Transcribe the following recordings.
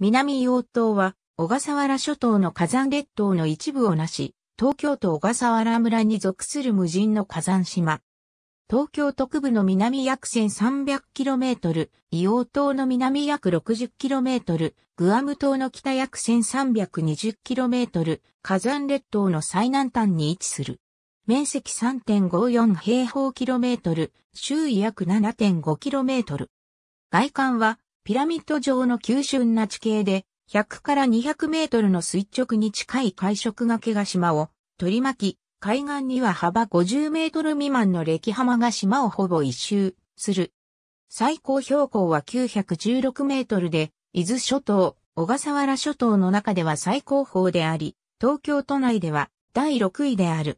南洋島は、小笠原諸島の火山列島の一部をなし、東京都小笠原村に属する無人の火山島。東京特部の南約 1300km、硫黄島の南約 60km、グアム島の北約 1320km、火山列島の最南端に位置する。面積3.54平方キロメートル、周囲約 7.5km。外観はピラミッド状の急峻な地形で、100から200メートルの垂直に近い海食がけが島を取り巻き、海岸には幅50メートル未満の歴浜が島をほぼ一周する。最高標高は916メートルで、伊豆諸島、小笠原諸島の中では最高峰であり、東京都内では第6位である。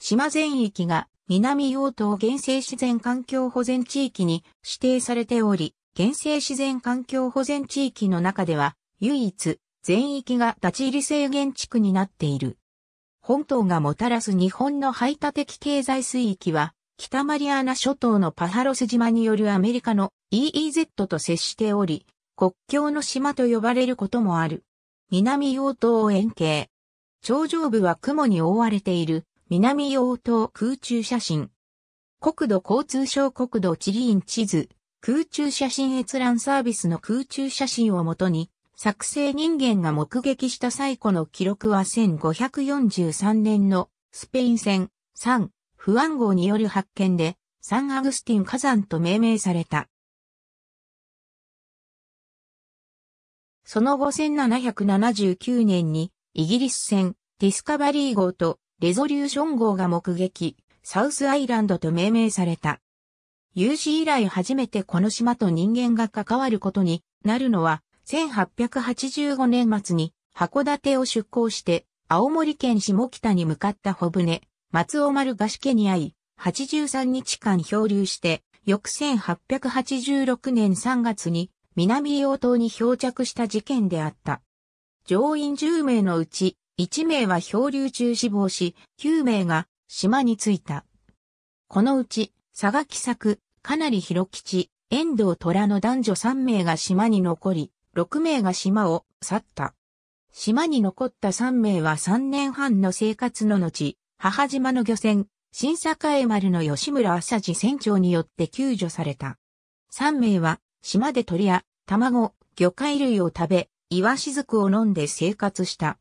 島全域が南洋島原生自然環境保全地域に指定されており、原生自然環境保全地域の中では、唯一、全域が立ち入り制限地区になっている。本島がもたらす日本の排他的経済水域は、北マリアナ諸島のパハロス島によるアメリカの EEZ と接しており、国境の島と呼ばれることもある。南洋島円形。頂上部は雲に覆われている南洋島空中写真。国土交通省国土地理院地図。空中写真閲覧サービスの空中写真をもとに、作成人間が目撃した最古の記録は1543年のスペイン戦3不安号による発見でサンアグスティン火山と命名された。その後1779年にイギリス戦ディスカバリー号とレゾリューション号が目撃、サウスアイランドと命名された。有史以来初めてこの島と人間が関わることになるのは、1885年末に函館を出港して、青森県下北に向かった小船、松尾丸菓子家に会い、83日間漂流して、翌1886年3月に南洋島に漂着した事件であった。乗員10名のうち、1名は漂流中死亡し、9名が島に着いた。このうち佐賀喜作、かなり広吉、遠藤虎の男女3名が島に残り、6名が島を去った。島に残った3名は3年半の生活の後、母島の漁船、新栄丸の吉村浅治船長によって救助された。3名は、島で鳥や、卵、魚介類を食べ、イワシズクを飲んで生活した。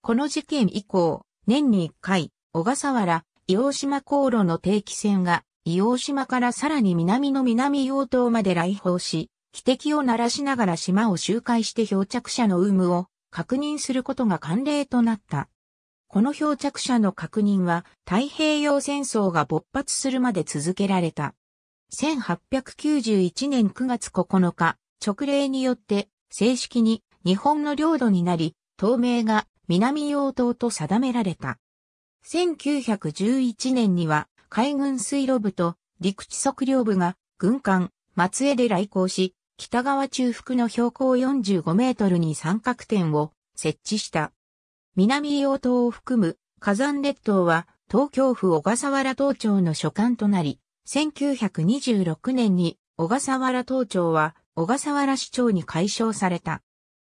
この事件以降、年に1回、小笠原、伊黄島航路の定期船が伊黄島からさらに南の南洋島まで来訪し、汽笛を鳴らしながら島を周回して漂着者の有無を確認することが慣例となった。この漂着者の確認は太平洋戦争が勃発するまで続けられた。1891年9月9日、直令によって正式に日本の領土になり、東名が南洋島と定められた。1911年には海軍水路部と陸地測量部が軍艦松江で来航し、北側中腹の標高45メートルに三角点を設置した。南洋島を含む火山列島は東京府小笠原島町の所管となり、1926年に小笠原島町は小笠原市長に解消された。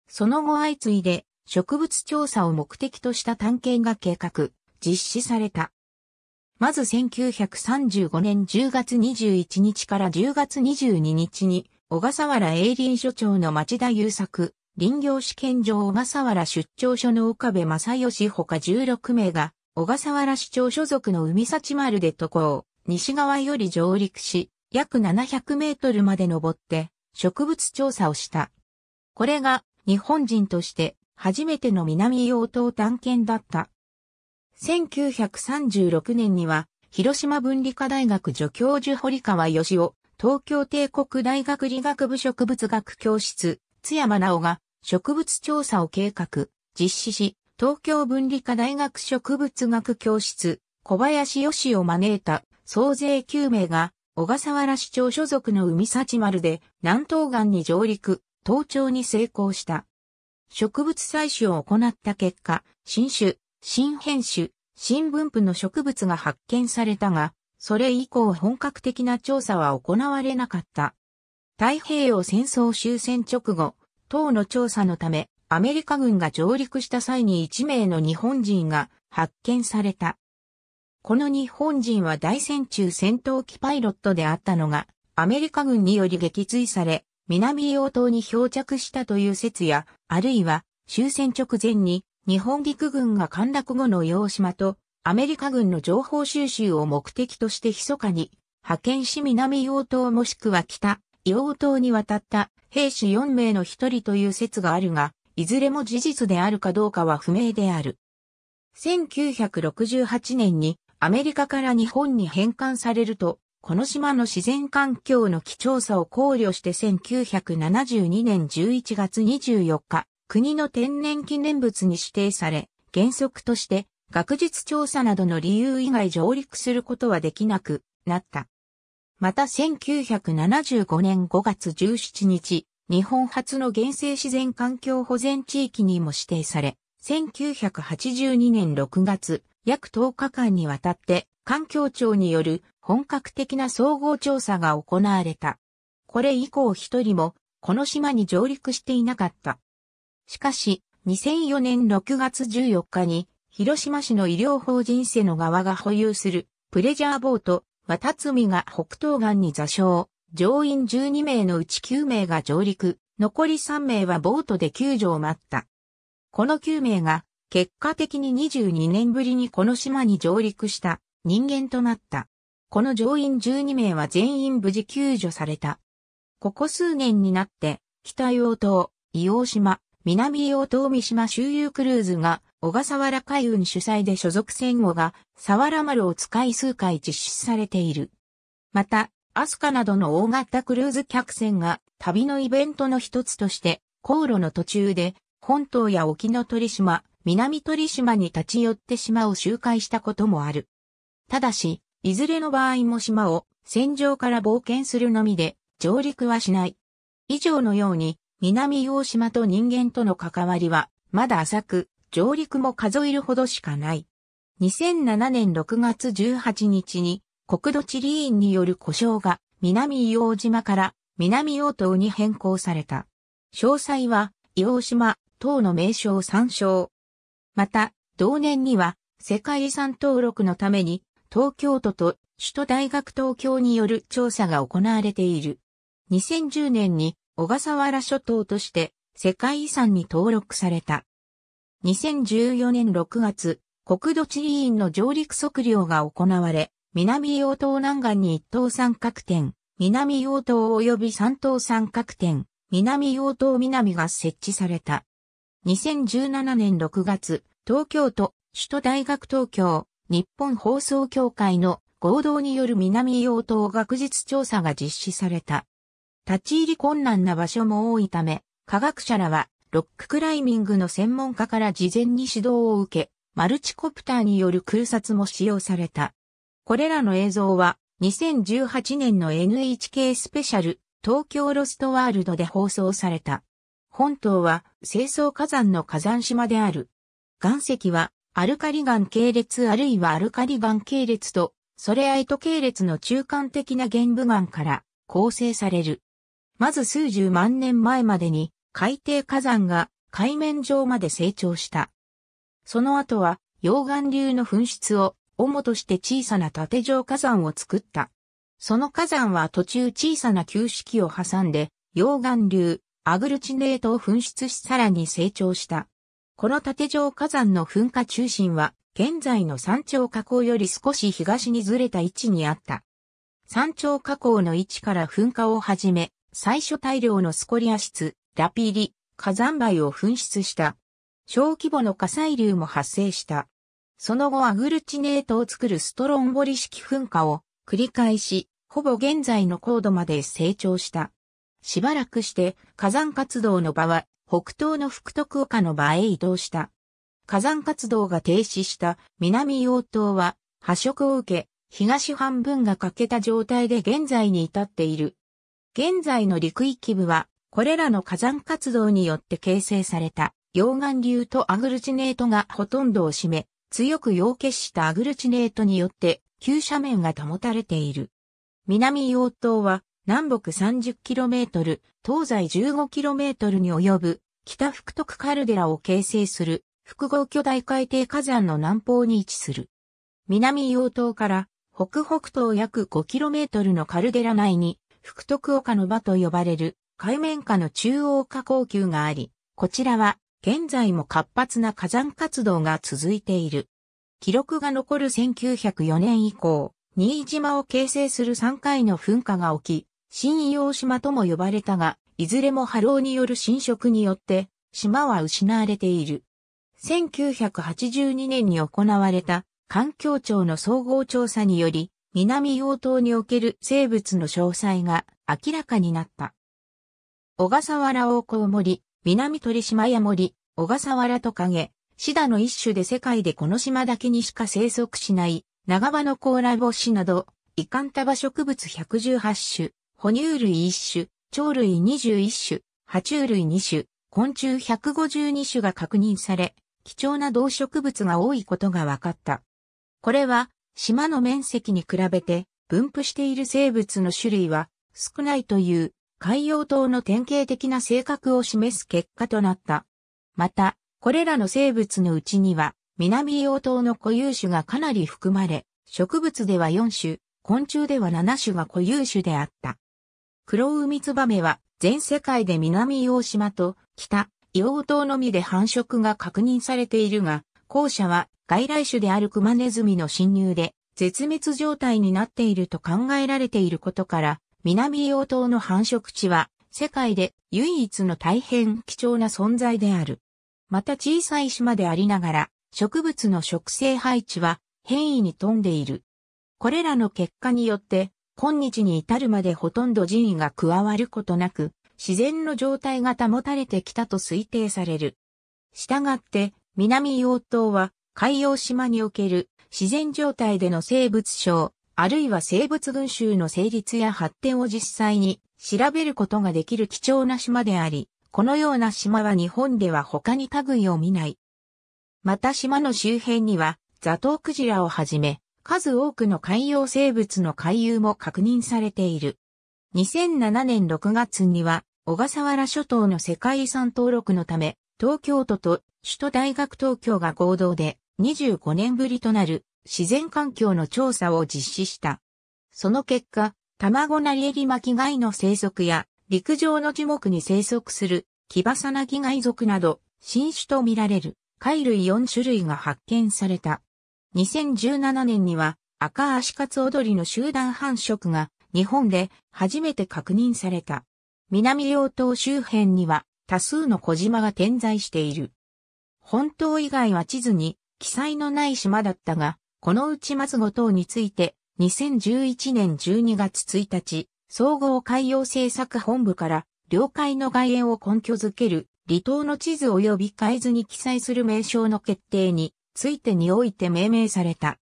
その後相次いで植物調査を目的とした探検が計画、実施された。まず1935年10月21日から10月22日に、小笠原営林所長の町田優作、林業試験場小笠原出張所の岡部正義ほか16名が、小笠原市長所属の海幸丸で渡航、西側より上陸し、約700メートルまで登って、植物調査をした。これが、日本人として、初めての南洋島探検だった。1936年には、広島文理科大学助教授堀川義夫、東京帝国大学理学部植物学教室、津山直が植物調査を計画、実施し、東京文理科大学植物学教室、小林義を招いた総勢9名が、小笠原市長所属の海幸丸で南東岸に上陸、登頂に成功した。植物採取を行った結果、新種、新編種、新分布の植物が発見されたが、それ以降本格的な調査は行われなかった。太平洋戦争終戦直後、党の調査のため、アメリカ軍が上陸した際に1名の日本人が発見された。この日本人は大戦中戦闘機パイロットであったのが、アメリカ軍により撃墜され、南洋島に漂着したという説や、あるいは終戦直前に日本陸軍が陥落後の洋島とアメリカ軍の情報収集を目的として密かに派遣し南洋島もしくは北洋島に渡った兵士4名の1人という説があるが、いずれも事実であるかどうかは不明である。1968年にアメリカから日本に返還されると、この島の自然環境の貴重さを考慮して1972年11月24日、国の天然記念物に指定され、原則として学術調査などの理由以外上陸することはできなくなった。また1975年5月17日、日本初の原生自然環境保全地域にも指定され、1982年6月、約10日間にわたって環境庁による本格的な総合調査が行われた。これ以降一人もこの島に上陸していなかった。しかし、2004年6月14日に、広島市の医療法人瀬の側が保有する、プレジャーボート、渡積が北東岸に座礁、乗員12名のうち9名が上陸、残り3名はボートで救助を待った。この9名が、結果的に22年ぶりにこの島に上陸した人間となった。この乗員12名は全員無事救助された。ここ数年になって、北洋島、伊黄島、南伊黄島三島周遊クルーズが、小笠原海運主催で所属船後が、佐原丸を使い数回実施されている。また、アスカなどの大型クルーズ客船が、旅のイベントの一つとして、航路の途中で、本島や沖の鳥島、南鳥島に立ち寄って島を周回したこともある。ただし、いずれの場合も島を、戦場から冒険するのみで、上陸はしない。以上のように、南大島と人間との関わりは、まだ浅く、上陸も数えるほどしかない。2007年6月18日に、国土地理院による故障が、南硫黄島から南大島に変更された。詳細は、硫黄島、等の名称参照。また、同年には、世界遺産登録のために、東京都と首都大学東京による調査が行われている。2010年に小笠原諸島として世界遺産に登録された。2014年6月、国土地理院の上陸測量が行われ、南洋島南岸に一等三角点、南洋島及び三等三角点、南洋島南が設置された。2017年6月、東京都、首都大学東京、日本放送協会の合同による南洋島学術調査が実施された。立ち入り困難な場所も多いため、科学者らはロッククライミングの専門家から事前に指導を受け、マルチコプターによる空撮も使用された。これらの映像は2018年の NHK スペシャル東京ロストワールドで放送された。本島は清掃火山の火山島である。岩石はアルカリ岩系列あるいはアルカリ岩系列とソレアイト系列の中間的な玄武岩から構成される。まず数十万年前までに海底火山が海面上まで成長した。その後は溶岩流の噴出を主として小さな縦状火山を作った。その火山は途中小さな旧式を挟んで溶岩流、アグルチネートを噴出しさらに成長した。この縦状火山の噴火中心は現在の山頂火口より少し東にずれた位置にあった。山頂火口の位置から噴火を始め、最初大量のスコリア質、ラピリ、火山灰を噴出した。小規模の火砕流も発生した。その後アグルチネートを作るストロンボリ式噴火を繰り返し、ほぼ現在の高度まで成長した。しばらくして火山活動の場は北東の福徳岡の場へ移動した。火山活動が停止した南洋島は破色を受け、東半分が欠けた状態で現在に至っている。現在の陸域部は、これらの火山活動によって形成された、溶岩流とアグルチネートがほとんどを占め、強く溶結したアグルチネートによって、急斜面が保たれている。南洋島は、南北 30km、東西 15km に及ぶ、北福徳カルデラを形成する、複合巨大海底火山の南方に位置する。南洋島から、北北東約 5km のカルデラ内に、福徳岡の場と呼ばれる海面下の中央下口級があり、こちらは現在も活発な火山活動が続いている。記録が残る1904年以降、新島を形成する3回の噴火が起き、新伊黄島とも呼ばれたが、いずれも波浪による侵食によって、島は失われている。1982年に行われた環境庁の総合調査により、南洋島における生物の詳細が明らかになった。小笠原大子森、南鳥島や森、小笠原トカゲ、シダの一種で世界でこの島だけにしか生息しない、長場の甲羅シなど、イカンタバ植物118種、哺乳類1種、鳥類21種、爬虫類2種、昆虫152種が確認され、貴重な動植物が多いことが分かった。これは島の面積に比べて分布している生物の種類は少ないという海洋島の典型的な性格を示す結果となった。また、これらの生物のうちには南洋島の固有種がかなり含まれ、植物では4種、昆虫では7種が固有種であった。黒ウミツバメは全世界で南洋島と北洋島のみで繁殖が確認されているが、後者は外来種であるクマネズミの侵入で絶滅状態になっていると考えられていることから、南硫黄島の繁殖地は世界で唯一の大変貴重な存在である。また小さい島でありながら、植物の植生配置は変異に富んでいる。これらの結果によって、今日に至るまでほとんど人為が加わることなく、自然の状態が保たれてきたと推定される。したがって、南洋島は海洋島における自然状態での生物症、あるいは生物群衆の成立や発展を実際に調べることができる貴重な島であり、このような島は日本では他に類を見ない。また島の周辺にはザトウクジラをはじめ、数多くの海洋生物の回遊も確認されている。2007年6月には小笠原諸島の世界遺産登録のため、東京都と首都大学東京が合同で25年ぶりとなる自然環境の調査を実施した。その結果、卵なりえり巻貝の生息や陸上の樹木に生息するキバサナギ貝属など新種とみられる貝類4種類が発見された。2017年には赤足カツ踊りの集団繁殖が日本で初めて確認された。南洋島周辺には多数の小島が点在している。本島以外は地図に記載のない島だったが、このうち松五島について、2011年12月1日、総合海洋政策本部から、領海の外縁を根拠づける、離島の地図及び海図に記載する名称の決定についてにおいて命名された。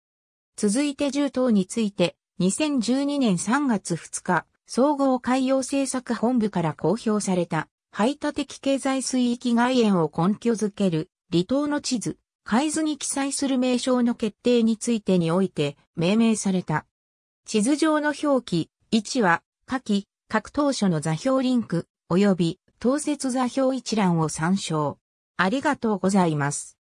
続いて10島について、2012年3月2日、総合海洋政策本部から公表された、排他的経済水域外縁を根拠づける離島の地図、海図に記載する名称の決定についてにおいて命名された。地図上の表記、位置は、下記、各当初の座標リンク、及び、当節座標一覧を参照。ありがとうございます。